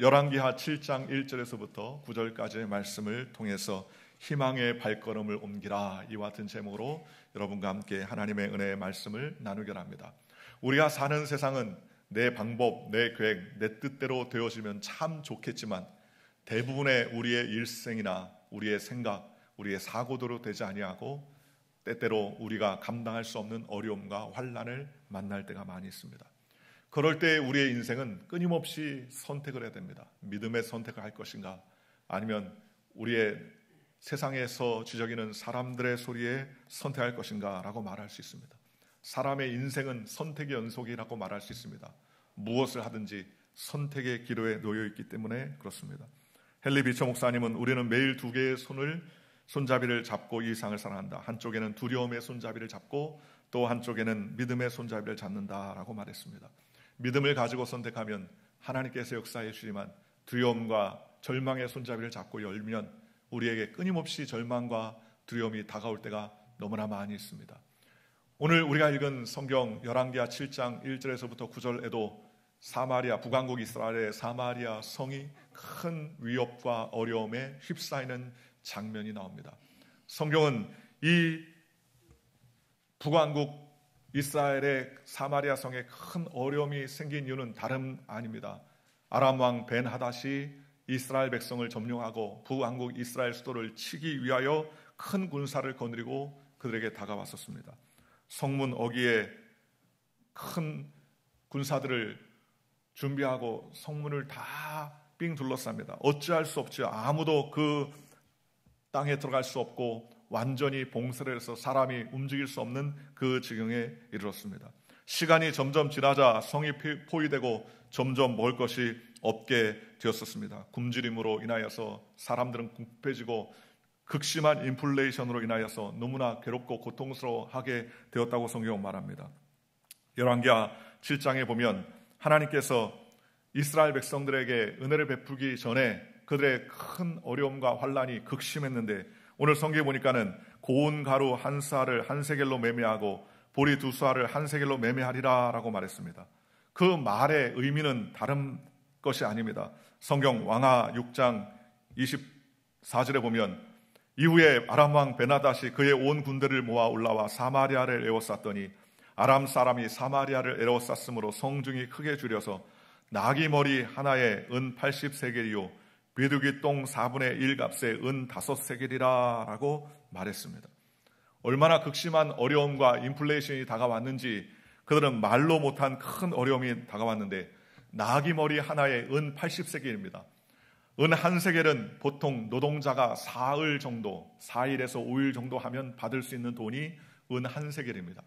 열왕기하 7장 1절에서부터 9절까지의 말씀을 통해서 희망의 발걸음을 옮기라 이와 같은 제목으로 여러분과 함께 하나님의 은혜의 말씀을 나누기를 합니다. 우리가 사는 세상은 내 방법, 내 계획, 내 뜻대로 되어지면 참 좋겠지만 대부분의 우리의 일생이나 우리의 생각, 우리의 사고도로 되지 아니하고 때때로 우리가 감당할 수 없는 어려움과 환란을 만날 때가 많이 있습니다. 그럴 때 우리의 인생은 끊임없이 선택을 해야 됩니다. 믿음의 선택을 할 것인가 아니면 우리의 세상에서 지적이는 사람들의 소리에 선택할 것인가라고 말할 수 있습니다. 사람의 인생은 선택의 연속이라고 말할 수 있습니다. 무엇을 하든지 선택의 기로에 놓여 있기 때문에 그렇습니다. 헨리 비처 목사님은 우리는 매일 두 개의 손을 손잡이를 잡고 이 세상을 살아간다. 한쪽에는 두려움의 손잡이를 잡고 또 한쪽에는 믿음의 손잡이를 잡는다라고 말했습니다. 믿음을 가지고 선택하면 하나님께서 역사해 주지만 두려움과 절망의 손잡이를 잡고 열면 우리에게 끊임없이 절망과 두려움이 다가올 때가 너무나 많이 있습니다. 오늘 우리가 읽은 성경 1 1기하 7장 1절에서부터 9절에도 사마리아 북왕국 이스라엘의 사마리아 성이 큰 위협과 어려움에 휩싸이는 장면이 나옵니다. 성경은 이 북왕국 이스라엘의 사마리아 성에 큰 어려움이 생긴 이유는 다름 아닙니다. 아람 왕벤 하닷이 이스라엘 백성을 점령하고 부왕국 이스라엘 수도를 치기 위하여 큰 군사를 거느리고 그들에게 다가왔었습니다. 성문 어기에큰 군사들을 준비하고 성문을 다빙 둘러쌉니다. 어찌할 수 없지요. 아무도 그 땅에 들어갈 수 없고 완전히 봉쇄를 해서 사람이 움직일 수 없는 그 지경에 이르렀습니다. 시간이 점점 지나자 성이 포위되고 점점 먹을 것이 없게 되었었습니다. 굶주림으로 인하여서 사람들은 궁핍해지고 극심한 인플레이션으로 인하여서 너무나 괴롭고 고통스러워하게 되었다고 성경은 말합니다. 열왕기하 7장에 보면 하나님께서 이스라엘 백성들에게 은혜를 베풀기 전에 그들의 큰 어려움과 환란이 극심했는데 오늘 성경에 보니까는 고운 가루 한 쌀을 한 세겔로 매매하고 보리 두 쌀을 한 세겔로 매매하리라라고 말했습니다. 그 말의 의미는 다른 것이 아닙니다. 성경 왕하 6장 24절에 보면 이후에 아람 왕 베나다시 그의 온 군대를 모아 올라와 사마리아를 에워쌌더니 아람 사람이 사마리아를 에워쌌으므로 성중이 크게 줄여서 나귀 머리 하나에 은 80세겔이요 비둘기 똥 4분의 1 값에 은 5세겔이라 라고 말했습니다. 얼마나 극심한 어려움과 인플레이션이 다가왔는지 그들은 말로 못한 큰 어려움이 다가왔는데 나기 머리 하나에 은 80세겔입니다. 은 한 세겔은 보통 노동자가 4일 정도, 4일에서 5일 정도 하면 받을 수 있는 돈이 은 한 세겔입니다.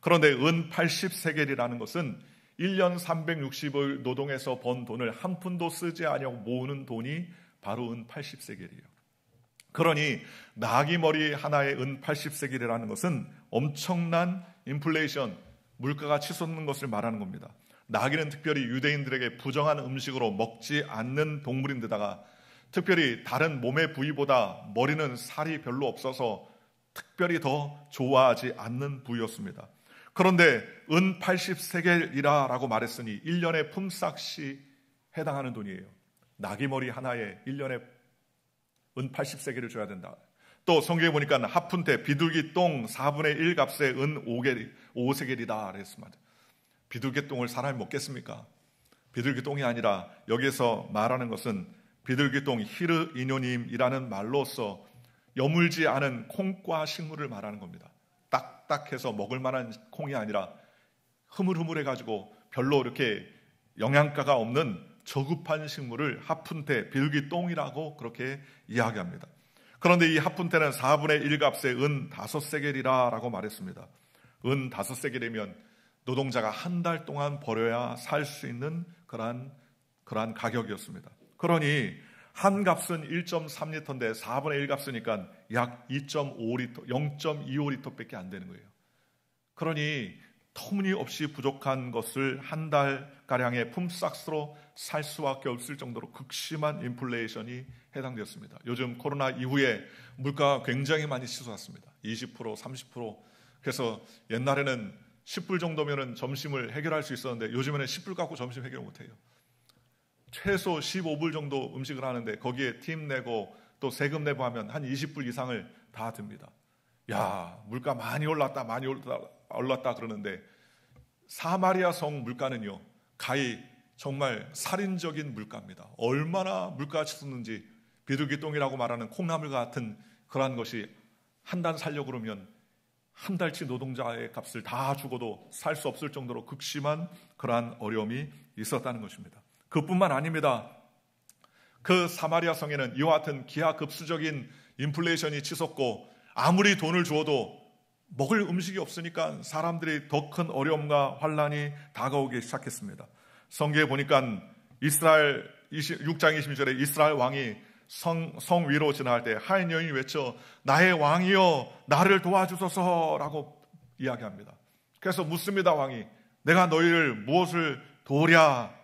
그런데 은 80세겔이라는 것은 1년 360일 노동해서 번 돈을 한 푼도 쓰지 아니하고 모으는 돈이 바로 은 80세겔이에요. 그러니 나기 머리 하나의 은 80세겔이라는 것은 엄청난 인플레이션, 물가가 치솟는 것을 말하는 겁니다. 나기는 특별히 유대인들에게 부정한 음식으로 먹지 않는 동물인데다가 특별히 다른 몸의 부위보다 머리는 살이 별로 없어서 특별히 더 좋아하지 않는 부위였습니다. 그런데 은 80세겔이라라고 말했으니 1년의 품삯이 해당하는 돈이에요. 나귀머리 하나에 1년에 은 80세겔을 줘야 된다. 또 성경에 보니까 하푼테 비둘기 똥 4분의 1 값에 은 5개, 5세겔이다 그랬습니다. 비둘기 똥을 사람이 먹겠습니까? 비둘기 똥이 아니라 여기에서 말하는 것은 비둘기 똥 히르 이뇨님이라는 말로써 여물지 않은 콩과 식물을 말하는 겁니다. 딱해서 먹을 만한 콩이 아니라 흐물흐물해 가지고 별로 이렇게 영양가가 없는 저급한 식물을 하푼테, 빌기똥이라고 그렇게 이야기합니다. 그런데 이 하푼테는 4분의 1 값에 은5세겔이라고 말했습니다. 은 5세겔이면 노동자가 한 달 동안 버려야살 수 있는 그러한, 그러한 가격이었습니다. 그러니 한 값은 1.3리터인데 4분의 1 값이니까 약 2.5리터, 0.25리터밖에 안 되는 거예요. 그러니 터무니없이 부족한 것을 한 달가량의 품삯으로 살 수밖에 없을 정도로 극심한 인플레이션이 해당되었습니다. 요즘 코로나 이후에 물가가 굉장히 많이 치솟았습니다. 20%, 30%. 그래서 옛날에는 10불 정도면 점심을 해결할 수 있었는데 요즘에는 10불 갖고 점심 해결 못 해요. 최소 15불 정도 음식을 하는데 거기에 팀 내고 또 세금 내고 하면 한 20불 이상을 다 듭니다. 야, 물가 많이 올랐다, 많이 올랐다, 올랐다 그러는데 사마리아 성 물가는요, 가히 정말 살인적인 물가입니다. 얼마나 물가가 치솟는지 비둘기 똥이라고 말하는 콩나물 같은 그러한 것이 한 달 살려 그러면 한 달치 노동자의 값을 다 주고도 살 수 없을 정도로 극심한 그러한 어려움이 있었다는 것입니다. 그뿐만 아닙니다. 그 사마리아 성에는 이와 같은 기하급수적인 인플레이션이 치솟고 아무리 돈을 주어도 먹을 음식이 없으니까 사람들이 더 큰 어려움과 환란이 다가오기 시작했습니다. 성계에 보니까 이스라엘 6장 26절에 이스라엘 왕이 성, 성 위로 지나갈 때 하인 여인이 외쳐 나의 왕이여 나를 도와주소서라고 이야기합니다. 그래서 묻습니다 왕이 내가 너희를 무엇을 도우랴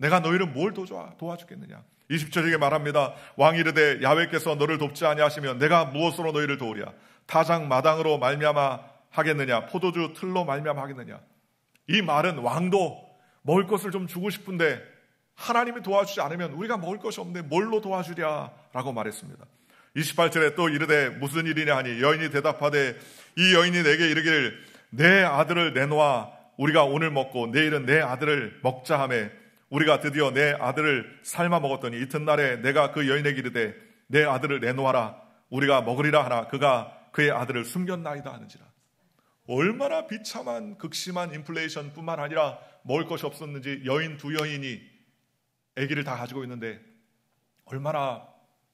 내가 너희를 뭘 도와, 도와주겠느냐? 20절에게 말합니다. 왕이르되 야외께서 너를 돕지 아니하시면 내가 무엇으로 너희를 도우랴? 타작 마당으로 말미암아 하겠느냐? 포도주 틀로 말미암아 하겠느냐? 이 말은 왕도 먹을 것을 좀 주고 싶은데 하나님이 도와주지 않으면 우리가 먹을 것이 없는데 뭘로 도와주랴? 라고 말했습니다. 28절에 또 이르되 무슨 일이냐 하니 여인이 대답하되 이 여인이 내게 이르기를 내 아들을 내놓아 우리가 오늘 먹고 내일은 내 아들을 먹자 하며 우리가 드디어 내 아들을 삶아 먹었더니 이튿날에 내가 그 여인에게 이르되 내 아들을 내놓아라 우리가 먹으리라 하나 그가 그의 아들을 숨겼나이다 하는지라 얼마나 비참한 극심한 인플레이션뿐만 아니라 먹을 것이 없었는지 여인 두 여인이 아기를 다 가지고 있는데 얼마나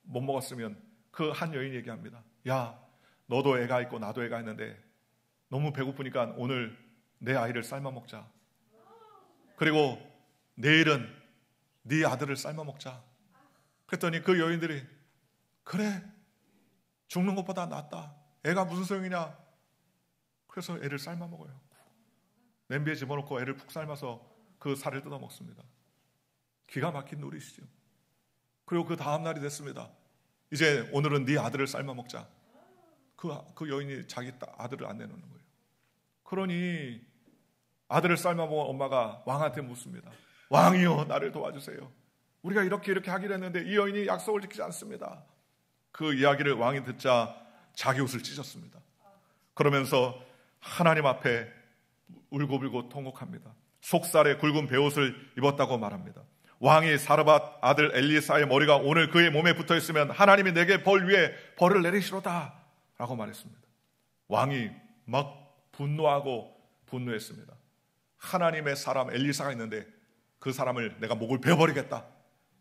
못 먹었으면 그 한 여인 이 얘기합니다. 야, 너도 애가 있고 나도 애가 있는데 너무 배고프니까 오늘 내 아이를 삶아 먹자. 그리고 내일은 네 아들을 삶아 먹자. 그랬더니 그 여인들이 그래 죽는 것보다 낫다. 애가 무슨 소용이냐? 그래서 애를 삶아 먹어요. 냄비에 집어넣고 애를 푹 삶아서 그 살을 뜯어 먹습니다. 기가 막힌 놀이시죠. 그리고 그 다음 날이 됐습니다. 이제 오늘은 네 아들을 삶아 먹자. 그, 아, 그 여인이 자기 아들을 안 내놓는 거예요. 그러니 아들을 삶아 먹은 엄마가 왕한테 묻습니다. 왕이여 나를 도와주세요. 우리가 이렇게 이렇게 하기로 했는데 이 여인이 약속을 지키지 않습니다. 그 이야기를 왕이 듣자 자기 옷을 찢었습니다. 그러면서 하나님 앞에 울고불고 통곡합니다. 속살에 굵은 베옷을 입었다고 말합니다. 왕이 사르밧 아들 엘리사의 머리가 오늘 그의 몸에 붙어 있으면 하나님이 내게 벌 위에 벌을 내리시로다 라고 말했습니다. 왕이 막 분노하고 분노했습니다. 하나님의 사람 엘리사가 있는데 그 사람을 내가 목을 베어버리겠다.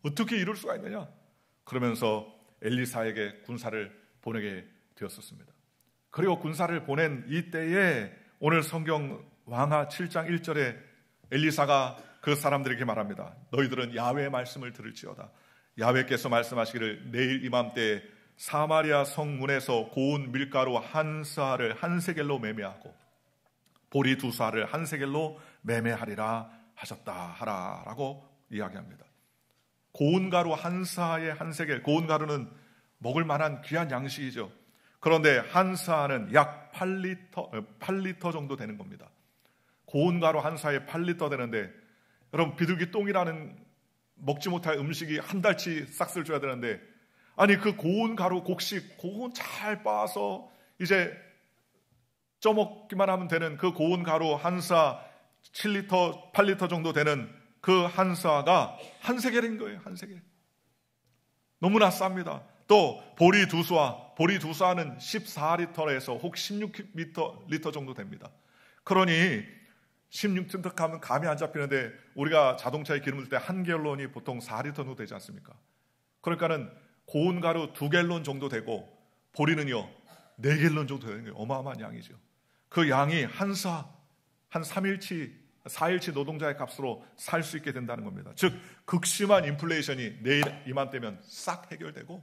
어떻게 이럴 수가 있느냐? 그러면서 엘리사에게 군사를 보내게 되었었습니다. 그리고 군사를 보낸 이때에 오늘 성경 왕하 7장 1절에 엘리사가 그 사람들에게 말합니다. 너희들은 야외의 말씀을 들을지어다. 야외께서 말씀하시기를 내일 이맘때에 사마리아 성문에서 고운 밀가루 한 사를 한 세겔로 매매하고 보리 두 사를 한 세겔로 매매하리라 하셨다 하라라고 이야기합니다. 고운 가루 한 사에 한 세겔. 고운 가루는 먹을 만한 귀한 양식이죠. 그런데 한 사는 약 8리터 8리터 어, 정도 되는 겁니다. 고운 가루 한 사에 8리터 되는데 여러분 비둘기 똥이라는 먹지 못할 음식이 한 달치 싹쓸 줘야 되는데 아니 그 고운 가루 곡식 고운 잘 빻아서 이제 쪄먹기만 하면 되는 그 고운 가루 한사 7리터, 8리터 정도 되는 그 한사가 한 세겔인 거예요. 한 세겔. 너무나 쌉니다. 또 보리 두 수와 보리 두 수와는 14리터에서 혹 16리터 리터 정도 됩니다. 그러니 16리터 가면 감이 안 잡히는데 우리가 자동차에 기름을 때한 갤론이 보통 4리터 정도 되지 않습니까? 그러니까는 고운 가루 두 갤론 정도 되고 보리는요 네 갤론 정도 되는 게 어마어마한 양이죠. 그 양이 한사 한 3일치, 4일치 노동자의 값으로 살 수 있게 된다는 겁니다. 즉, 극심한 인플레이션이 내일 이맘때면 싹 해결되고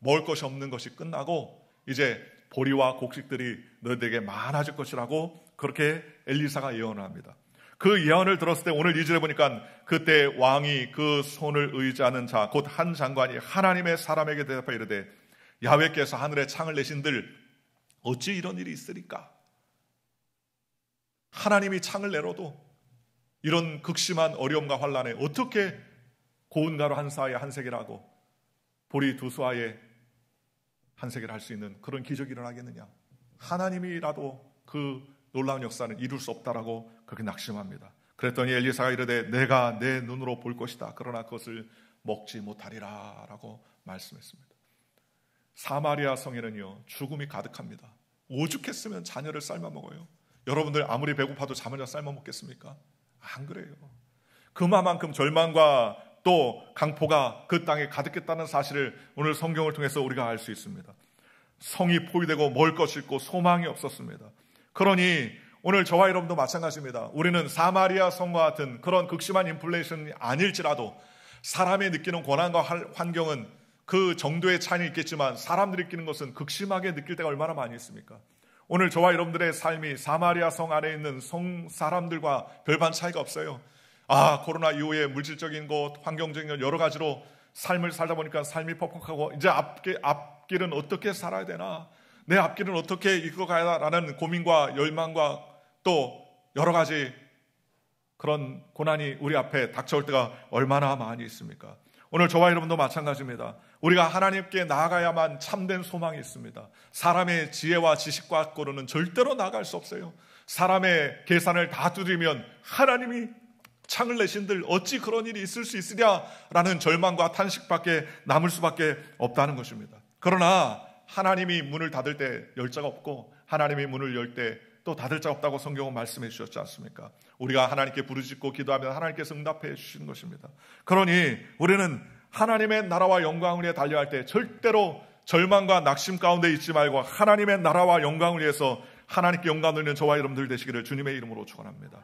먹을 것이 없는 것이 끝나고 이제 보리와 곡식들이 너희들에게 많아질 것이라고 그렇게 엘리사가 예언을 합니다. 그 예언을 들었을 때 오늘 이절에 보니까 그때 왕이 그 손을 의지하는 자 곧 한 장관이 하나님의 사람에게 대답하여 이르되 야외께서 하늘에 창을 내신들 어찌 이런 일이 있으리까 하나님이 창을 내려도 이런 극심한 어려움과 환란에 어떻게 고운 가로한 사이에 한 색이라고 보리 두 수아에 한 색이라 할수 있는 그런 기적이 일어나겠느냐? 하나님이라도 그 놀라운 역사는 이룰 수 없다라고 그렇게 낙심합니다. 그랬더니 엘리사가 이르되 내가 내 눈으로 볼 것이다. 그러나 그것을 먹지 못하리라라고 말씀했습니다. 사마리아 성에는요 죽음이 가득합니다. 오죽했으면 자녀를 삶아 먹어요. 여러분들 아무리 배고파도 잠을 삶아 먹겠습니까? 안 그래요. 그만큼 마 절망과 또 강포가 그 땅에 가득했다는 사실을 오늘 성경을 통해서 우리가 알 수 있습니다. 성이 포위되고 멀것 있고 소망이 없었습니다. 그러니 오늘 저와 여러분도 마찬가지입니다. 우리는 사마리아 성과 같은 그런 극심한 인플레이션이 아닐지라도 사람이 느끼는 고난과 환경은 그 정도의 차이는 있겠지만 사람들이 느끼는 것은 극심하게 느낄 때가 얼마나 많이 있습니까? 오늘 저와 여러분들의 삶이 사마리아 성 안에 있는 성 사람들과 별반 차이가 없어요. 아, 코로나 이후에 물질적인 것, 환경적인 것, 여러 가지로 삶을 살다 보니까 삶이 퍽퍽하고 이제 앞길, 앞길은 어떻게 살아야 되나? 내 앞길은 어떻게 이끌어 가야 하 라는 고민과 열망과 또 여러 가지 그런 고난이 우리 앞에 닥쳐올 때가 얼마나 많이 있습니까? 오늘 저와 여러분도 마찬가지입니다. 우리가 하나님께 나아가야만 참된 소망이 있습니다. 사람의 지혜와 지식과 거로는 절대로 나아갈 수 없어요. 사람의 계산을 다 두드리면 하나님이 창을 내신들 어찌 그런 일이 있을 수 있으랴라는 절망과 탄식밖에 남을 수밖에 없다는 것입니다. 그러나 하나님이 문을 닫을 때 열자가 없고 하나님이 문을 열 때 또 닫을 자 없다고 성경은 말씀해 주셨지 않습니까? 우리가 하나님께 부르짖고 기도하면 하나님께서 응답해 주시는 것입니다. 그러니 우리는 하나님의 나라와 영광을 위해 달려갈 때 절대로 절망과 낙심 가운데 있지 말고 하나님의 나라와 영광을 위해서 하나님께 영광 돌리는 저와 여러분들 되시기를 주님의 이름으로 축원합니다.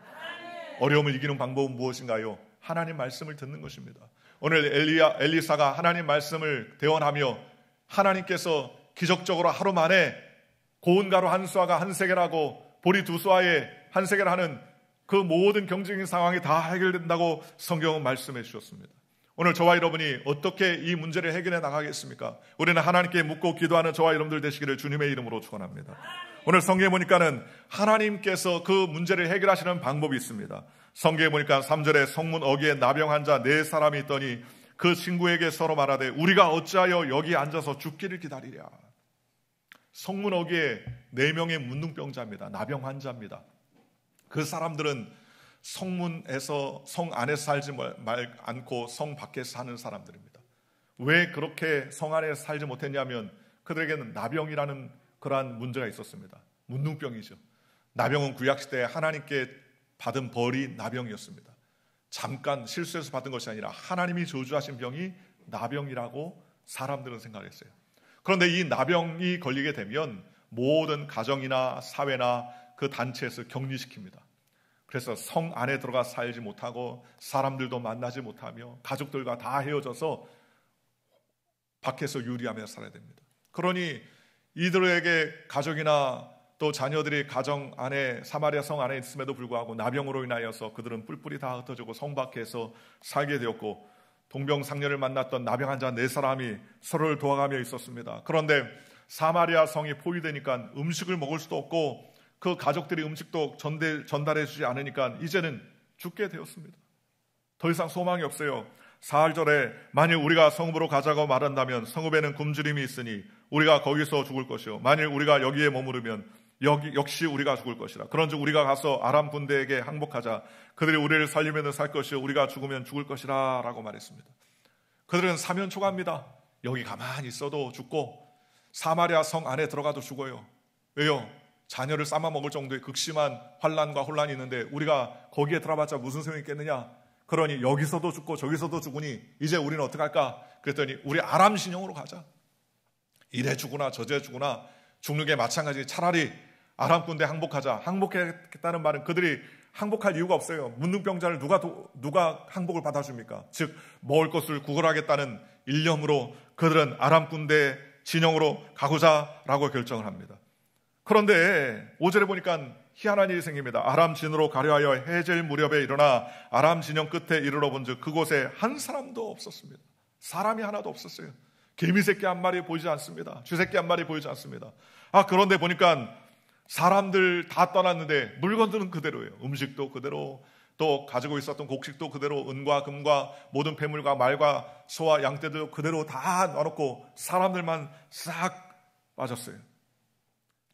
어려움을 이기는 방법은 무엇인가요? 하나님 말씀을 듣는 것입니다. 오늘 엘리야, 엘리사가 하나님 말씀을 대원하며 하나님께서 기적적으로 하루 만에 고운 가루 한 수아가 한 세계라고 보리 두 수아에 한 세계를 하는 그 모든 경쟁인 상황이 다 해결된다고 성경은 말씀해 주셨습니다. 오늘 저와 여러분이 어떻게 이 문제를 해결해 나가겠습니까? 우리는 하나님께 묻고 기도하는 저와 여러분들 되시기를 주님의 이름으로 축원합니다. 오늘 성경에 보니까는 하나님께서 그 문제를 해결하시는 방법이 있습니다. 성경에 보니까 3절에 성문 어귀에 나병 환자 네 사람이 있더니 그 친구에게 서로 말하되 우리가 어찌하여 여기 앉아서 죽기를 기다리랴. 성문 어귀에 네 명의 문둥병자입니다. 나병 환자입니다. 그 사람들은 성문에서 성 안에서 살지 말 않고 성 밖에서 사는 사람들입니다. 왜 그렇게 성 안에서 살지 못했냐면 그들에게는 나병이라는 그러한 문제가 있었습니다. 문둥병이죠. 나병은 구약 시대에 하나님께 받은 벌이 나병이었습니다. 잠깐 실수해서 받은 것이 아니라 하나님이 저주하신 병이 나병이라고 사람들은 생각했어요. 그런데 이 나병이 걸리게 되면 모든 가정이나 사회나 그 단체에서 격리시킵니다. 그래서 성 안에 들어가 살지 못하고 사람들도 만나지 못하며 가족들과 다 헤어져서 밖에서 유리하며 살아야 됩니다. 그러니 이들에게 가족이나 또 자녀들이 가정 안에 사마리아 성 안에 있음에도 불구하고 나병으로 인하여서 그들은 뿔뿔이 다 흩어지고 성 밖에서 살게 되었고 동병상련을 만났던 나병 환자 네 사람이 서로를 도와가며 있었습니다. 그런데 사마리아 성이 포위되니까 음식을 먹을 수도 없고 그 가족들이 음식도 전달해 주지 않으니까 이제는 죽게 되었습니다. 더 이상 소망이 없어요. 4절에 만일 우리가 성읍으로 가자고 말한다면 성읍에는 굶주림이 있으니 우리가 거기서 죽을 것이요. 만일 우리가 여기에 머무르면 여기 역시 우리가 죽을 것이라. 그런즉 우리가 가서 아람 군대에게 항복하자. 그들이 우리를 살리면 살 것이요 우리가 죽으면 죽을 것이라라고 말했습니다. 그들은 사면초갑니다. 여기 가만히 있어도 죽고 사마리아 성 안에 들어가도 죽어요. 왜요? 자녀를 삶아 먹을 정도의 극심한 환란과 혼란이 있는데 우리가 거기에 들어봤자 무슨 소용이 있겠느냐? 그러니 여기서도 죽고 저기서도 죽으니 이제 우리는 어떡 할까? 그랬더니 우리 아람 신형으로 가자. 이래 죽으나 저래 죽으나 죽는 게 마찬가지. 차라리 아람 군대 항복하자. 항복했다는 말은 그들이 항복할 이유가 없어요. 문둥병자를 누가 도, 누가 항복을 받아줍니까? 즉 먹을 것을 구걸하겠다는 일념으로 그들은 아람 군대 진영으로 가고자라고 결정을 합니다. 그런데 5절에 보니까 희한한 일이 생깁니다. 아람 진으로 가려하여 해질 무렵에 일어나 아람 진영 끝에 이르러 본즉 그곳에 한 사람도 없었습니다. 사람이 하나도 없었어요. 개미 새끼 한 마리 보이지 않습니다. 쥐 새끼 한 마리 보이지 않습니다. 아 그런데 보니까 사람들 다 떠났는데 물건들은 그대로예요. 음식도 그대로 또 가지고 있었던 곡식도 그대로 은과 금과 모든 폐물과 말과 소와 양떼도 그대로 다넣놓고 사람들만 싹 빠졌어요.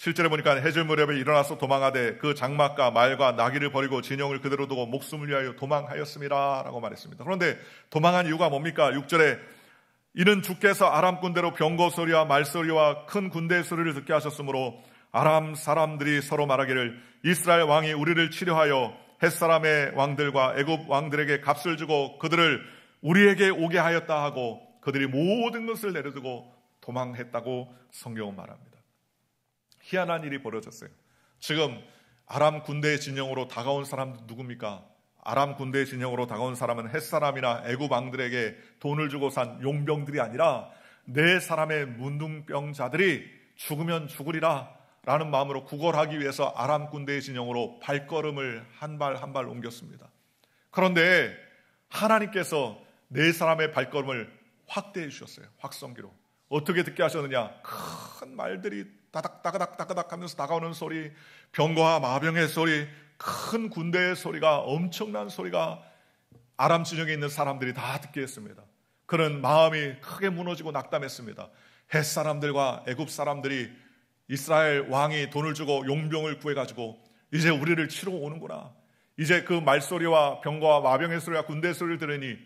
7절에 보니까 해질 무렵에 일어나서 도망하되 그 장막과 말과 나귀를 버리고 진영을 그대로 두고 목숨을 위하여 도망하였습니다. 라고 말했습니다. 그런데 도망한 이유가 뭡니까? 6절에 이는 주께서 아람 군대로 병거 소리와 말 소리와 큰군대 소리를 듣게 하셨으므로 아람 사람들이 서로 말하기를 이스라엘 왕이 우리를 치료하여 햇사람의 왕들과 애굽 왕들에게 값을 주고 그들을 우리에게 오게 하였다 하고 그들이 모든 것을 내려두고 도망했다고 성경은 말합니다. 희한한 일이 벌어졌어요. 지금 아람 군대 의 진영으로 다가온 사람들 누굽니까? 아람 군대 의 진영으로 다가온 사람은 햇사람이나 애구방들에게 돈을 주고 산 용병들이 아니라 내 사람의 문둥병자들이 죽으면 죽으리라 라는 마음으로 구걸하기 위해서 아람 군대의 진영으로 발걸음을 한 발 한 발 옮겼습니다. 그런데 하나님께서 내 사람의 발걸음을 확대해 주셨어요. 확성기로. 어떻게 듣게 하셨느냐? 큰 말들이 따닥 따그닥 따닥 하면서 다가오는 소리, 병과 마병의 소리, 큰 군대의 소리가 엄청난 소리가 아람 지역에 있는 사람들이 다 듣게 했습니다. 그는 마음이 크게 무너지고 낙담했습니다. 햇 사람들과 애굽 사람들이 이스라엘 왕이 돈을 주고 용병을 구해가지고 이제 우리를 치러 오는구나. 이제 그 말소리와 병과 마병의 소리와 군대 소리를 들으니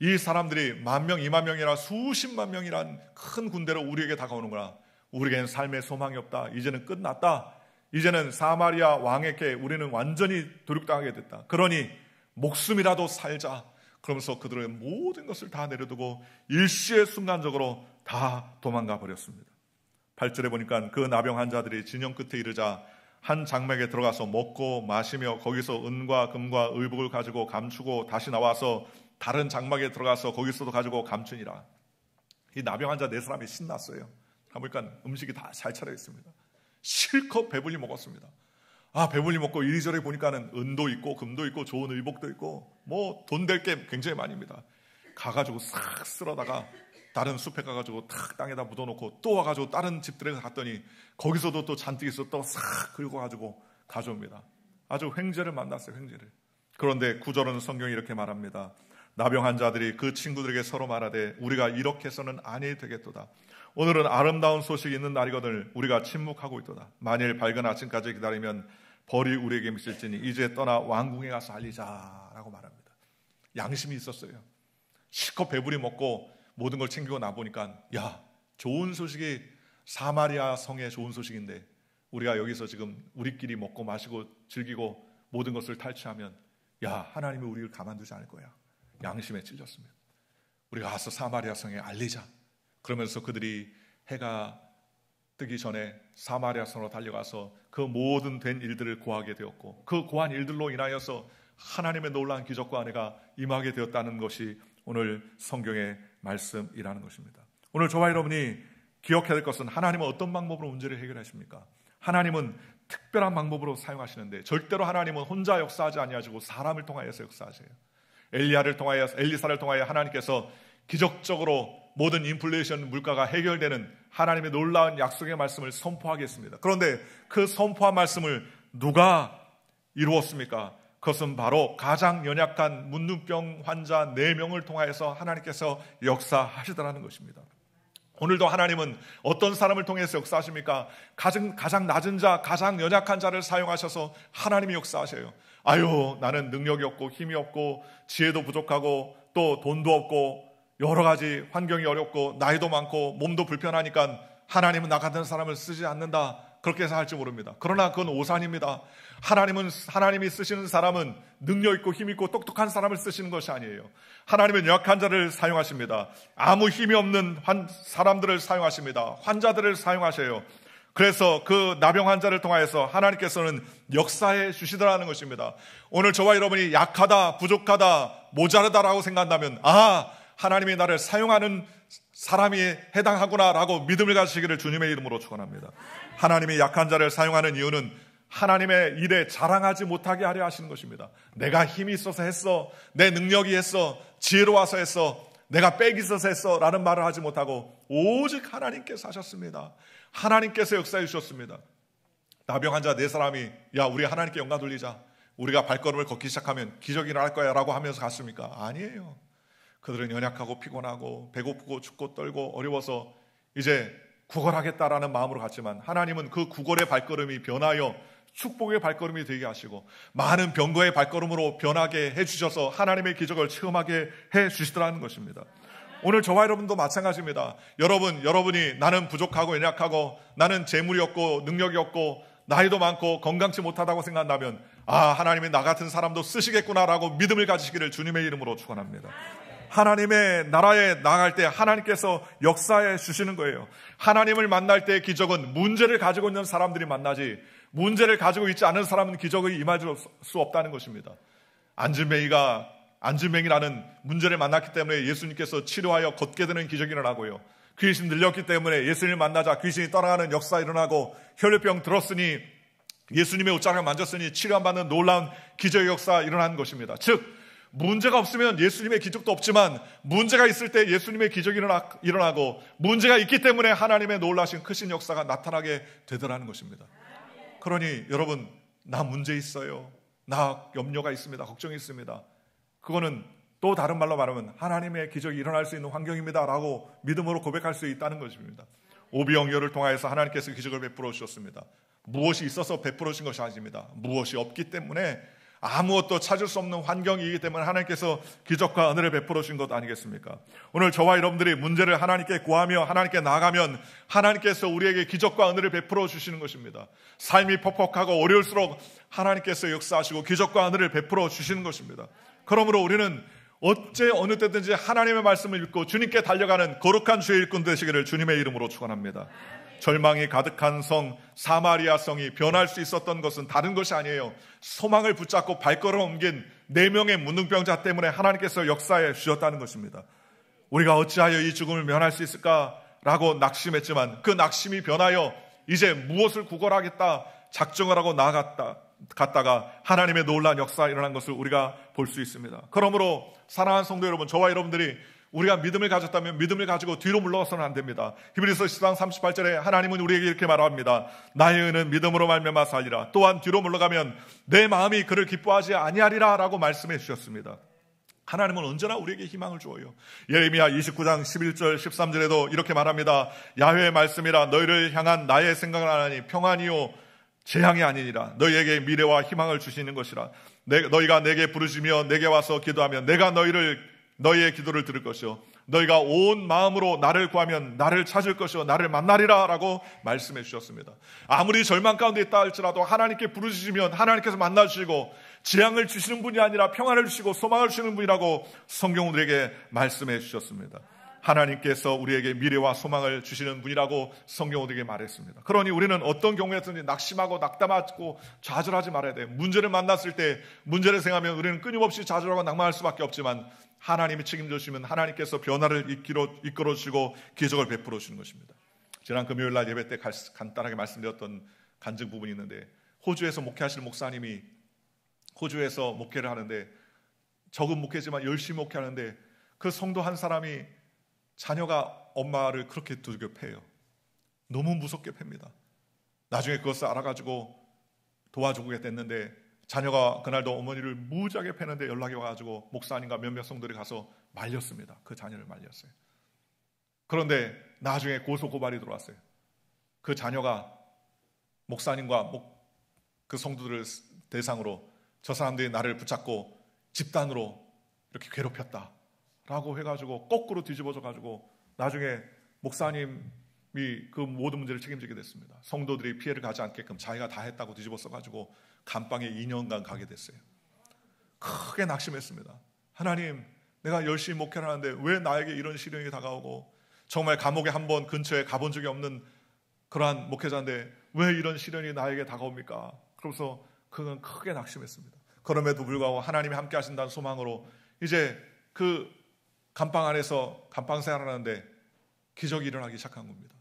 이 사람들이 만 명, 이만 명이나 수십만 명이란 큰 군대로 우리에게 다가오는구나. 우리에게는 삶의 소망이 없다. 이제는 끝났다. 이제는 사마리아 왕에게 우리는 완전히 도륙당하게 됐다. 그러니 목숨이라도 살자. 그러면서 그들의 모든 것을 다 내려두고 일시에 순간적으로 다 도망가 버렸습니다. 8절에 보니까 그 나병 환자들이 진영 끝에 이르자 한 장막에 들어가서 먹고 마시며 거기서 은과 금과 의복을 가지고 감추고 다시 나와서 다른 장막에 들어가서 거기서도 가지고 감춘이라이 나병 환자 네 사람이 신났어요. 보니까 음식이 다 잘 차려 있습니다. 실컷 배불리 먹었습니다. 아, 배불리 먹고 이리저리 보니까는 은도 있고 금도 있고 좋은 의복도 있고 뭐 돈 될 게 굉장히 많입니다 가가지고 싹 쓸어다가 다른 숲에 가가지고 탁 땅에다 묻어놓고 또 와가지고 다른 집들에 갔더니 거기서도 또 잔뜩 있어또싹 긁어가지고 가져옵니다. 아주 횡재를 만났어요, 횡재를. 그런데 구절은 성경이 이렇게 말합니다. 나병 환자들이 그 친구들에게 서로 말하되 우리가 이렇게 해서는 아니 되겠도다. 오늘은 아름다운 소식이 있는 날이거늘 우리가 침묵하고 있도다. 만일 밝은 아침까지 기다리면 벌이 우리에게 미칠지니 이제 떠나 왕궁에 가서 알리자라고 말합니다. 양심이 있었어요. 실컷 배부리 먹고 모든 걸 챙기고 나보니까 야 좋은 소식이 사마리아 성의 좋은 소식인데 우리가 여기서 지금 우리끼리 먹고 마시고 즐기고 모든 것을 탈취하면 야 하나님이 우리를 가만두지 않을 거야. 양심에 찔렸습니다. 우리가 가서 사마리아 성에 알리자. 그러면서 그들이 해가 뜨기 전에 사마리아 선으로 달려가서 그 모든 된 일들을 구하게 되었고 그 구한 일들로 인하여서 하나님의 놀라운 기적과 은혜가 임하게 되었다는 것이 오늘 성경의 말씀이라는 것입니다. 오늘 저와 여러분이 기억해야 될 것은 하나님은 어떤 방법으로 문제를 해결하십니까? 하나님은 특별한 방법으로 사용하시는데 절대로 하나님은 혼자 역사하지 아니하시고 사람을 통하여서 역사하세요. 엘리야를 통하여 엘리사를 통하여 하나님께서 기적적으로 모든 인플레이션 물가가 해결되는 하나님의 놀라운 약속의 말씀을 선포하겠습니다. 그런데 그 선포한 말씀을 누가 이루었습니까? 그것은 바로 가장 연약한 문둥병 환자 4명을 통하여서 하나님께서 역사하시더라는 것입니다. 오늘도 하나님은 어떤 사람을 통해서 역사하십니까? 가장, 가장 낮은 자, 가장 연약한 자를 사용하셔서 하나님이 역사하셔요. 아유, 나는 능력이 없고 힘이 없고 지혜도 부족하고 또 돈도 없고 여러 가지 환경이 어렵고 나이도 많고 몸도 불편하니까 하나님은 나 같은 사람을 쓰지 않는다. 그렇게 해서 할지 모릅니다. 그러나 그건 오산입니다. 하나님은 하나님이 쓰시는 사람은 능력 있고 힘 있고 똑똑한 사람을 쓰시는 것이 아니에요. 하나님은 약한 자를 사용하십니다. 아무 힘이 없는 환, 사람들을 사용하십니다. 환자들을 사용하셔요. 그래서 그 나병 환자를 통하여서 하나님께서는 역사해 주시더라는 것입니다. 오늘 저와 여러분이 약하다, 부족하다, 모자르다라고 생각한다면 아 하나님이 나를 사용하는 사람이 해당하구나라고 믿음을 가지기를 주님의 이름으로 축원합니다. 하나님이 약한 자를 사용하는 이유는 하나님의 일에 자랑하지 못하게 하려 하시는 것입니다. 내가 힘이 있어서 했어, 내 능력이 했어, 지혜로와서 했어, 내가 빽이 있어서 했어라는 말을 하지 못하고 오직 하나님께서 하셨습니다. 하나님께서 역사해 주셨습니다. 나병 환자 네 사람이 야 우리 하나님께 영광 돌리자. 우리가 발걸음을 걷기 시작하면 기적이 일어날 거야라고 하면서 갔습니까? 아니에요. 그들은 연약하고 피곤하고 배고프고 죽고 떨고 어려워서 이제 구걸하겠다라는 마음으로 갔지만 하나님은 그 구걸의 발걸음이 변하여 축복의 발걸음이 되게 하시고 많은 병거의 발걸음으로 변하게 해주셔서 하나님의 기적을 체험하게 해주시더라는 것입니다. 오늘 저와 여러분도 마찬가지입니다. 여러분, 여러분이 나는 부족하고 연약하고 나는 재물이 없고 능력이 없고 나이도 많고 건강치 못하다고 생각한다면 아, 하나님이 나 같은 사람도 쓰시겠구나라고 믿음을 가지시기를 주님의 이름으로 축원합니다. 하나님의 나라에 나갈 때 하나님께서 역사해 주시는 거예요. 하나님을 만날 때의 기적은 문제를 가지고 있는 사람들이 만나지 문제를 가지고 있지 않은 사람은 기적이 임할 수 없다는 것입니다. 안진맹이가 안진맹이라는 문제를 만났기 때문에 예수님께서 치료하여 걷게 되는 기적이 일어나고요. 귀신 그 늘렸기 때문에 예수님을 만나자 귀신이 그 떠나가는 역사 일어나고 혈류병 들었으니 예수님의 옷장을 만졌으니 치료한 받는 놀라운 기적의 역사 일어난 것입니다. 즉 문제가 없으면 예수님의 기적도 없지만 문제가 있을 때 예수님의 기적이 일어나, 고 문제가 있기 때문에 하나님의 놀라신 크신 역사가 나타나게 되더라는 것입니다. 그러니 여러분 나 문제 있어요. 나 염려가 있습니다. 걱정이 있습니다. 그거는 또 다른 말로 말하면 하나님의 기적이 일어날 수 있는 환경입니다라고 믿음으로 고백할 수 있다는 것입니다. 오비영교를 통하여서 하나님께서 기적을 베풀어 주셨습니다. 무엇이 있어서 베풀어 주신 것이 아닙니다. 무엇이 없기 때문에 아무것도 찾을 수 없는 환경이기 때문에 하나님께서 기적과 은혜를 베풀어 주신 것 아니겠습니까? 오늘 저와 여러분들이 문제를 하나님께 구하며 하나님께 나가면 하나님께서 우리에게 기적과 은혜를 베풀어 주시는 것입니다. 삶이 퍽퍽하고 어려울수록 하나님께서 역사하시고 기적과 은혜를 베풀어 주시는 것입니다. 그러므로 우리는 어째 어느 때든지 하나님의 말씀을 읽고 주님께 달려가는 거룩한 주의 일꾼 되시기를 주님의 이름으로 축원합니다. 절망이 가득한 성 사마리아 성이 변할 수 있었던 것은 다른 것이 아니에요. 소망을 붙잡고 발걸음 옮긴 네 명의 문둥병자 때문에 하나님께서 역사에 주셨다는 것입니다. 우리가 어찌하여 이 죽음을 면할 수 있을까라고 낙심했지만 그 낙심이 변하여 이제 무엇을 구걸하겠다 작정을 하고 나갔다 갔다가 하나님의 놀란 역사 일어난 것을 우리가 볼 수 있습니다. 그러므로 사랑하는 성도 여러분, 저와 여러분들이 우리가 믿음을 가졌다면 믿음을 가지고 뒤로 물러서는 안 됩니다. 히브리서 10장 38절에 하나님은 우리에게 이렇게 말합니다. 나의 은은 믿음으로 말미암아 살리라. 또한 뒤로 물러가면 내 마음이 그를 기뻐하지 아니하리라라고 말씀해 주셨습니다. 하나님은 언제나 우리에게 희망을 주어요. 예레미야 29장 11절 13절에도 이렇게 말합니다. 야훼의 말씀이라 너희를 향한 나의 생각을 하나니 평안이요 재앙이 아니니라 너희에게 미래와 희망을 주시는 것이라 너희가 내게 부르시며 내게 와서 기도하면 내가 너희를 너희의 기도를 들을 것이요 너희가 온 마음으로 나를 구하면 나를 찾을 것이요 나를 만나리라라고 말씀해 주셨습니다. 아무리 절망 가운데 있다 할지라도 하나님께 부르시면 하나님께서 만나 주시고 지향을 주시는 분이 아니라 평안을 주시고 소망을 주시는 분이라고 성경 우리에게 말씀해 주셨습니다. 하나님께서 우리에게 미래와 소망을 주시는 분이라고 성경우리에게 말했습니다. 그러니 우리는 어떤 경우에든지 낙심하고 낙담하고 좌절하지 말아야 돼 문제를 만났을 때 문제를 생각하면 우리는 끊임없이 좌절하고 낙망할 수밖에 없지만 하나님이 책임져 주시면 하나님께서 변화를 이끌어 주시고 기적을 베풀어 주는 것입니다. 지난 금요일 날 예배 때 간단하게 말씀드렸던 간증 부분이 있는데 호주에서 목회하시는 목사님이 호주에서 목회를 하는데 적은 목회지만 열심히 목회하는데 그 성도 한 사람이 자녀가 엄마를 그렇게 두들겨 패요. 너무 무섭게 팹니다. 나중에 그것을 알아가지고 도와주고 됐는데 자녀가 그날도 어머니를 무지하게 패는데 연락이 와가지고 목사님과 몇몇 성들이 가서 말렸습니다. 그 자녀를 말렸어요. 그런데 나중에 고소고발이 들어왔어요. 그 자녀가 목사님과 그 성도들을 대상으로 저 사람들이 나를 붙잡고 집단으로 이렇게 괴롭혔다. 라고 해가지고 거꾸로 뒤집어져가지고 나중에 목사님이 그 모든 문제를 책임지게 됐습니다. 성도들이 피해를 가지 않게끔 자기가 다 했다고 뒤집어 써가지고 감방에 2년간 가게 됐어요. 크게 낙심했습니다. 하나님, 내가 열심히 목회를 하는데 왜 나에게 이런 시련이 다가오고 정말 감옥에 한 번 근처에 가본 적이 없는 그러한 목회자인데 왜 이런 시련이 나에게 다가옵니까? 그러면서 그건 크게 낙심했습니다. 그럼에도 불구하고 하나님이 함께 하신다는 소망으로 이제 그 감방 안에서 감방 생활하는데 을 기적이 일어나기 시작한 겁니다.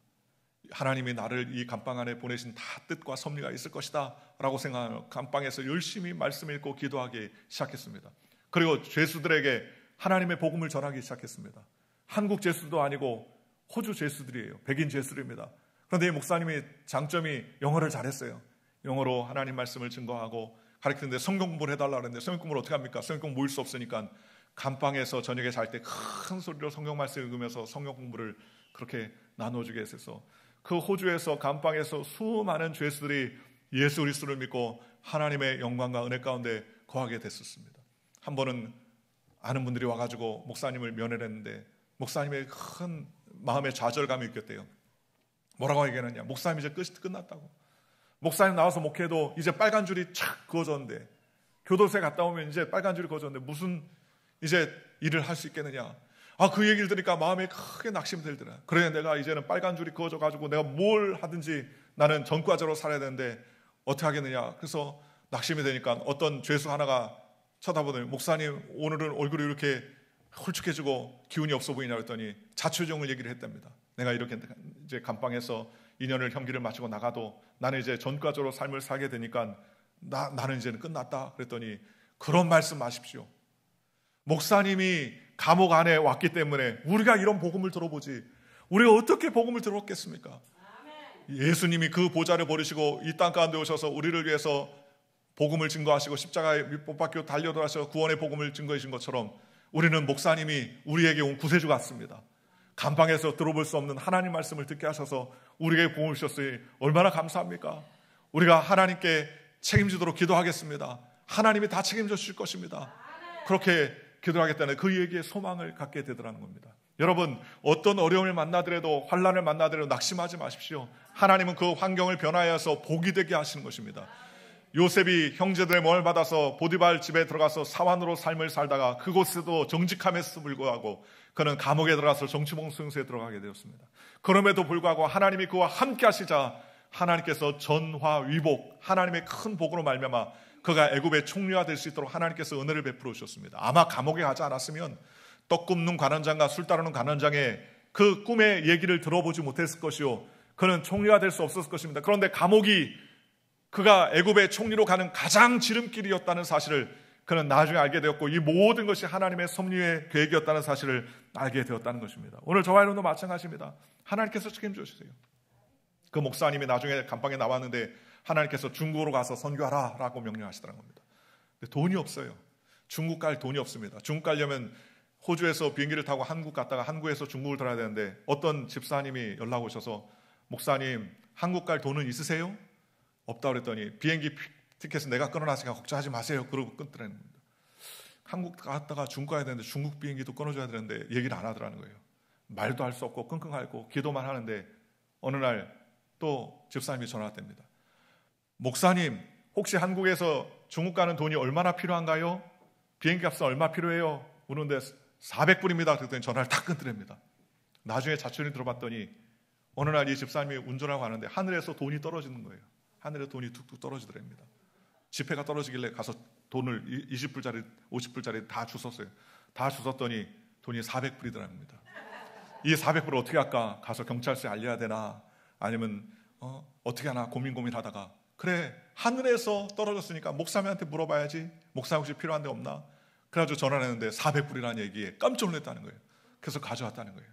하나님이 나를 이 감방 안에 보내신 다 뜻과 섭리가 있을 것이다 라고 생각하며 감방에서 열심히 말씀 읽고 기도하기 시작했습니다. 그리고 죄수들에게 하나님의 복음을 전하기 시작했습니다. 한국 죄수도 아니고 호주 죄수들이에요. 백인 죄수입니다. 그런데 이 목사님의 장점이 영어를 잘했어요. 영어로 하나님 말씀을 증거하고 가르치는데 성경 공부를 해달라 그랬는데 성경 공부를 어떻게 합니까? 성경 공부 모일 수 없으니까 감방에서 저녁에 잘 때 큰 소리로 성경 말씀 읽으면서 성경 공부를 그렇게 나눠주게 했었어. 그 호주에서 감방에서 수많은 죄수들이 예수 그리스도를 믿고 하나님의 영광과 은혜 가운데 거하게 됐었습니다. 한 번은 아는 분들이 와가지고 목사님을 면회했는데 목사님의 큰 마음의 좌절감이 있겠대요. 뭐라고 얘기했느냐 목사님 이제 끝이 끝났다고. 목사님 나와서 목회도 이제 빨간 줄이 착 그어졌는데 교도소에 갔다 오면 이제 빨간 줄이 그어졌는데 무슨 이제 일을 할 수 있겠느냐? 아, 그 얘기를 들으니까 마음에 크게 낙심 들더라. 그래, 내가 이제는 빨간 줄이 그어져가지고 내가 뭘 하든지 나는 전과자로 살아야 되는데 어떻게 하겠느냐. 그래서 낙심이 되니까 어떤 죄수 하나가 쳐다보더니 목사님 오늘은 얼굴이 이렇게 홀쭉해지고 기운이 없어 보이냐 했더니 자초정을 얘기를 했답니다. 내가 이렇게 이제 감방에서 2년을 형기를 마치고 나가도 나는 이제 전과자로 삶을 살게 되니까 나, 나는 이제는 끝났다. 그랬더니 그런 말씀 마십시오. 목사님이 감옥 안에 왔기 때문에 우리가 이런 복음을 들어보지 우리가 어떻게 복음을 들었겠습니까? 예수님이 그 보좌를 버리시고 이 땅 가운데 오셔서 우리를 위해서 복음을 증거하시고 십자가에 못 박혀 달려들어서 구원의 복음을 증거하신 것처럼 우리는 목사님이 우리에게 온 구세주 같습니다. 감방에서 들어볼 수 없는 하나님 말씀을 듣게 하셔서 우리에게 복음을 주셨으니 얼마나 감사합니까? 우리가 하나님께 책임지도록 기도하겠습니다. 하나님이 다 책임져 주실 것입니다. 그렇게 기도하겠다는 그 얘기에 소망을 갖게 되더라는 겁니다. 여러분 어떤 어려움을 만나더라도 환란을 만나더라도 낙심하지 마십시오. 하나님은 그 환경을 변화하여서 복이 되게 하시는 것입니다. 요셉이 형제들의 몸을 받아서 보디발 집에 들어가서 사환으로 삶을 살다가 그곳에도 정직함에도 불구하고 그는 감옥에 들어가서 정치봉수용소에 들어가게 되었습니다. 그럼에도 불구하고 하나님이 그와 함께 하시자 하나님께서 전화위복 하나님의 큰 복으로 말미암아 그가 애굽의 총리가 될 수 있도록 하나님께서 은혜를 베풀어 주셨습니다. 아마 감옥에 가지 않았으면 떡 굽는 관원장과 술 따르는 관원장의 그 꿈의 얘기를 들어보지 못했을 것이요. 그는 총리가 될 수 없었을 것입니다. 그런데 감옥이 그가 애굽의 총리로 가는 가장 지름길이었다는 사실을 그는 나중에 알게 되었고 이 모든 것이 하나님의 섭리의 계획이었다는 사실을 알게 되었다는 것입니다. 오늘 저와 여러분도 마찬가지입니다. 하나님께서 책임져 주세요. 그 목사님이 나중에 감방에 나왔는데 하나님께서 중국으로 가서 선교하라 라고 명령하시더라는 겁니다. 근데 돈이 없어요. 중국 갈 돈이 없습니다. 중국 가려면 호주에서 비행기를 타고 한국 갔다가 한국에서 중국을 돌아야 되는데 어떤 집사님이 연락 오셔서 목사님 한국 갈 돈은 있으세요? 없다 그랬더니 비행기 티켓은 내가 끊어놨으니까 걱정하지 마세요. 그러고 끊더라는 겁니다. 한국 갔다가 중국 가야 되는데 중국 비행기도 끊어줘야 되는데 얘기를 안 하더라는 거예요. 말도 할 수 없고 끙끙 앓고 기도만 하는데 어느 날 또 집사님이 전화가 됩니다. 목사님, 혹시 한국에서 중국 가는 돈이 얼마나 필요한가요? 비행기 값은 얼마 필요해요? 우는데 400불입니다. 그랬더니 전화를 다 끊더랍니다. 나중에 자취원이 들어봤더니 어느 날 이 집사님이 운전하고 가는데 하늘에서 돈이 떨어지는 거예요. 하늘에 돈이 툭툭 떨어지더랍니다. 지폐가 떨어지길래 가서 돈을 20불짜리, 50불짜리 다주셨어요다주셨더니 돈이 400불이더랍니다. 이 400불을 어떻게 할까? 가서 경찰서에 알려야 되나? 아니면 어, 어떻게 하나 고민 고민하다가 그래 하늘에서 떨어졌으니까 목사님한테 물어봐야지 목사 혹시 필요한 데 없나? 그래가지고 전화 했는데 400불이라는 얘기에 깜짝 놀랐다는 거예요. 그래서 가져왔다는 거예요.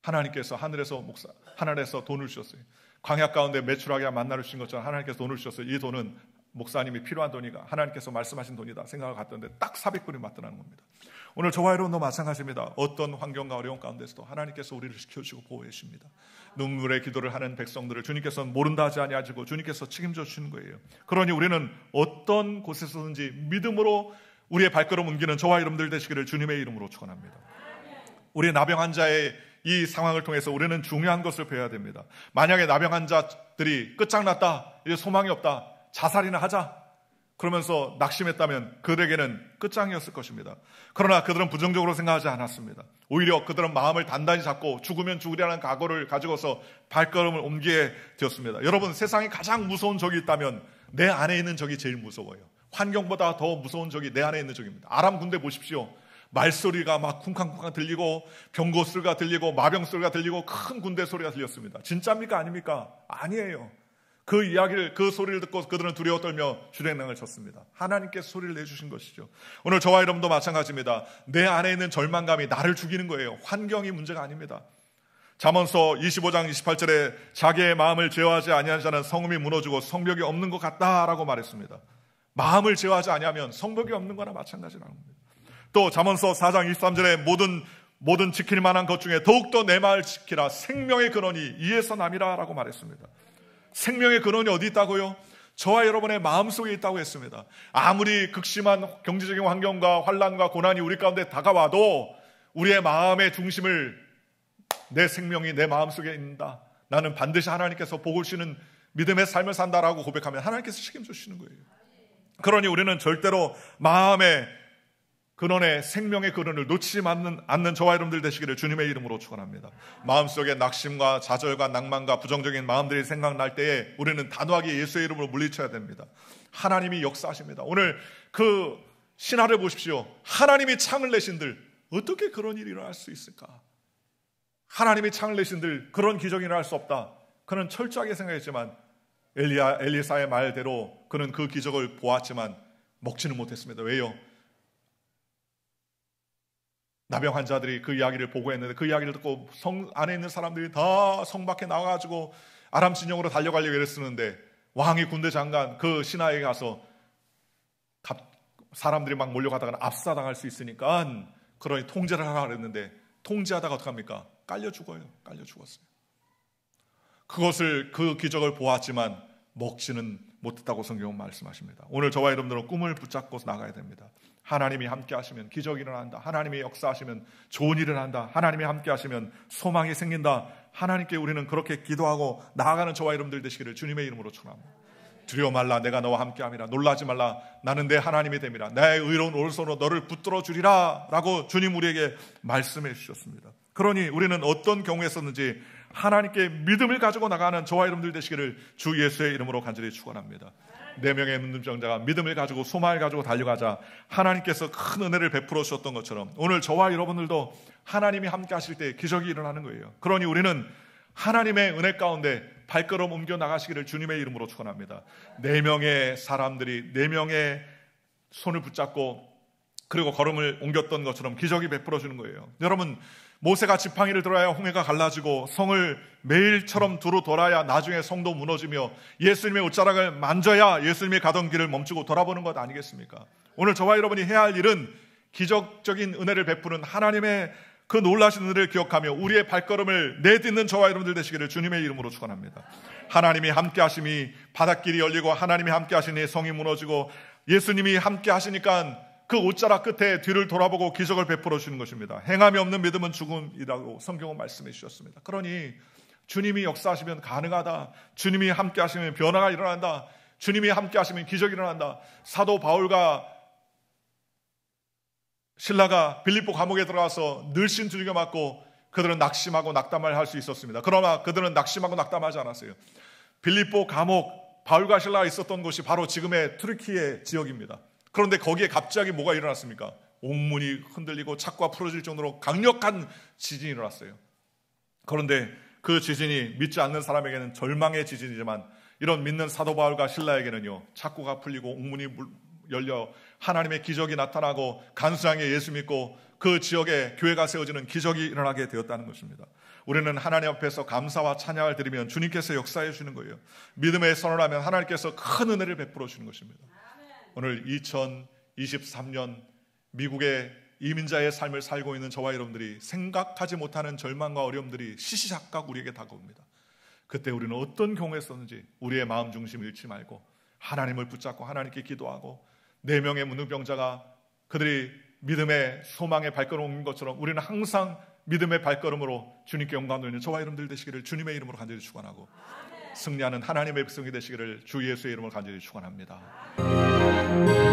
하나님께서 하늘에서 목사, 하늘에서 돈을 주셨어요. 광야 가운데 매출하게 만나를 주신 것처럼 하나님께서 돈을 주셨어요. 이 돈은 목사님이 필요한 돈이가 하나님께서 말씀하신 돈이다 생각을 갔던데 딱사0 0불이 맞더라는 겁니다. 오늘 저와 여러분도 마찬가지입니다. 어떤 환경과 어려움 가운데서도 하나님께서 우리를 지켜주시고 보호해 주십니다. 눈물의 기도를 하는 백성들을 주님께서는 모른다 하지 아니하시고 주님께서 책임져 주시는 거예요. 그러니 우리는 어떤 곳에서든지 믿음으로 우리의 발걸음 옮기는 저와 여러분들 되시기를 주님의 이름으로 축원합니다. 우리 나병 환자의 이 상황을 통해서 우리는 중요한 것을 배워야 됩니다. 만약에 나병 환자들이 끝장났다, 이제 소망이 없다, 자살이나 하자. 그러면서 낙심했다면 그들에게는 끝장이었을 것입니다. 그러나 그들은 부정적으로 생각하지 않았습니다. 오히려 그들은 마음을 단단히 잡고 죽으면 죽으리라는 각오를 가지고서 발걸음을 옮기게 되었습니다. 여러분, 세상에 가장 무서운 적이 있다면 내 안에 있는 적이 제일 무서워요. 환경보다 더 무서운 적이 내 안에 있는 적입니다. 아람 군대 보십시오. 말소리가 막 쿵쾅쿵쾅 들리고 병고술가 들리고 마병소리가 들리고 큰 군대 소리가 들렸습니다. 진짜입니까? 아닙니까? 아니에요. 그 이야기를 그 소리를 듣고 그들은 두려워 떨며 주행랑을 쳤습니다. 하나님께 소리를 내주신 것이죠. 오늘 저와 여러분도 마찬가지입니다. 내 안에 있는 절망감이 나를 죽이는 거예요. 환경이 문제가 아닙니다. 잠언서 25장 28절에 자기의 마음을 제어하지 아니한 자는 성음이 무너지고 성벽이 없는 것 같다라고 말했습니다. 마음을 제어하지 아니하면 성벽이 없는 거나 마찬가지라는 겁니다. 또 잠언서 4장 23절에 모든 모든 지킬 만한 것 중에 더욱더 내 말을 지키라 생명의 근원이 이에서 남이라라고 말했습니다. 생명의 근원이 어디 있다고요? 저와 여러분의 마음속에 있다고 했습니다. 아무리 극심한 경제적인 환경과 환란과 고난이 우리 가운데 다가와도 우리의 마음의 중심을 내 생명이 내 마음속에 있다. 나는 반드시 하나님께서 복을 주시는 믿음의 삶을 산다라고 고백하면 하나님께서 책임져 주시는 거예요. 그러니 우리는 절대로 마음의 근원의 생명의 근원을 놓치지 않는, 않는 저와 여러분들 되시기를 주님의 이름으로 축원합니다. 마음속에 낙심과 좌절과 낭만과 부정적인 마음들이 생각날 때에 우리는 단호하게 예수의 이름으로 물리쳐야 됩니다. 하나님이 역사하십니다. 오늘 그 신화를 보십시오. 하나님이 창을 내신들 어떻게 그런 일이 일어날 수 있을까? 하나님이 창을 내신들 그런 기적이 일어날 수 없다. 그는 철저하게 생각했지만 엘리야 엘리사의 말대로 그는 그 기적을 보았지만 먹지는 못했습니다. 왜요? 나병 환자들이 그 이야기를 보고했는데 그 이야기를 듣고 성 안에 있는 사람들이 다 성 밖에 나와가지고 아람 진영으로 달려가려고 애를 쓰는데 왕이 군대 장관 그 신하에 가서 사람들이 막 몰려가다가 압사당할 수 있으니까 그러니 통제를 하라 그랬는데 통제하다가 어떡합니까? 깔려 죽어요. 깔려 죽었어요. 그것을 그 기적을 보았지만 먹지는 못했다고 성경은 말씀하십니다. 오늘 저와 여러분들은 꿈을 붙잡고 나가야 됩니다. 하나님이 함께 하시면 기적이 일어난다. 하나님이 역사하시면 좋은 일을 한다. 하나님이 함께 하시면 소망이 생긴다. 하나님께 우리는 그렇게 기도하고 나아가는 저와 여러분들 되시기를 주님의 이름으로 축원합니다. 두려워 말라 내가 너와 함께 함이라 놀라지 말라 나는 내 하나님이 됨이라 내의 의로운 오른손으로 너를 붙들어 주리라 라고 주님 우리에게 말씀해 주셨습니다. 그러니 우리는 어떤 경우에 썼는지 하나님께 믿음을 가지고 나가는 저와 여러분들 되시기를 주 예수의 이름으로 간절히 축원합니다. 네 명의 눈동자가 믿음을 가지고 소망을 가지고 달려가자 하나님께서 큰 은혜를 베풀어 주셨던 것처럼 오늘 저와 여러분들도 하나님이 함께 하실 때 기적이 일어나는 거예요. 그러니 우리는 하나님의 은혜 가운데 발걸음 옮겨 나가시기를 주님의 이름으로 축원합니다. 네 명의 사람들이 네 명의 손을 붙잡고 그리고 걸음을 옮겼던 것처럼 기적이 베풀어 주는 거예요. 여러분 모세가 지팡이를 들어야 홍해가 갈라지고 성을 매일처럼 두루 돌아야 나중에 성도 무너지며 예수님의 옷자락을 만져야 예수님이 가던 길을 멈추고 돌아보는 것 아니겠습니까? 오늘 저와 여러분이 해야 할 일은 기적적인 은혜를 베푸는 하나님의 그 놀라신 은혜를 기억하며 우리의 발걸음을 내딛는 저와 여러분들 되시기를 주님의 이름으로 축원합니다. 하나님이 함께 하심이 바닷길이 열리고 하나님이 함께 하시니 성이 무너지고 예수님이 함께 하시니까 그 옷자락 끝에 뒤를 돌아보고 기적을 베풀어 주는 것입니다. 행함이 없는 믿음은 죽음이라고 성경은 말씀해 주셨습니다. 그러니 주님이 역사하시면 가능하다. 주님이 함께 하시면 변화가 일어난다. 주님이 함께 하시면 기적이 일어난다. 사도 바울과 신라가 빌립보 감옥에 들어가서 늘씬 두들겨 맞고 그들은 낙심하고 낙담을 할 수 있었습니다. 그러나 그들은 낙심하고 낙담하지 않았어요. 빌립보 감옥 바울과 신라가 있었던 곳이 바로 지금의 트르키의 지역입니다. 그런데 거기에 갑자기 뭐가 일어났습니까? 옥문이 흔들리고 착과 풀어질 정도로 강력한 지진이 일어났어요. 그런데 그 지진이 믿지 않는 사람에게는 절망의 지진이지만 이런 믿는 사도 바울과 신라에게는요. 착고가 풀리고 옥문이 열려 하나님의 기적이 나타나고 간수장에 예수 믿고 그 지역에 교회가 세워지는 기적이 일어나게 되었다는 것입니다. 우리는 하나님 앞에서 감사와 찬양을 드리면 주님께서 역사해 주는 거예요. 믿음에 선언하면 하나님께서 큰 은혜를 베풀어 주는 것입니다. 오늘 2023년 미국의 이민자의 삶을 살고 있는 저와 여러분들이 생각하지 못하는 절망과 어려움들이 시시각각 우리에게 다가옵니다. 그때 우리는 어떤 경우에 썼는지 우리의 마음 중심 잃지 말고 하나님을 붙잡고 하나님께 기도하고 네 명의 무능병자가 그들이 믿음의 소망의 발걸음 인 것처럼 우리는 항상 믿음의 발걸음으로 주님께 영광 돌리는 저와 여러분들 되시기를 주님의 이름으로 간절히 축원하고 승리하는 하나님의 백성이 되시기를 주 예수의 이름으로 간절히 축원합니다. Thank you.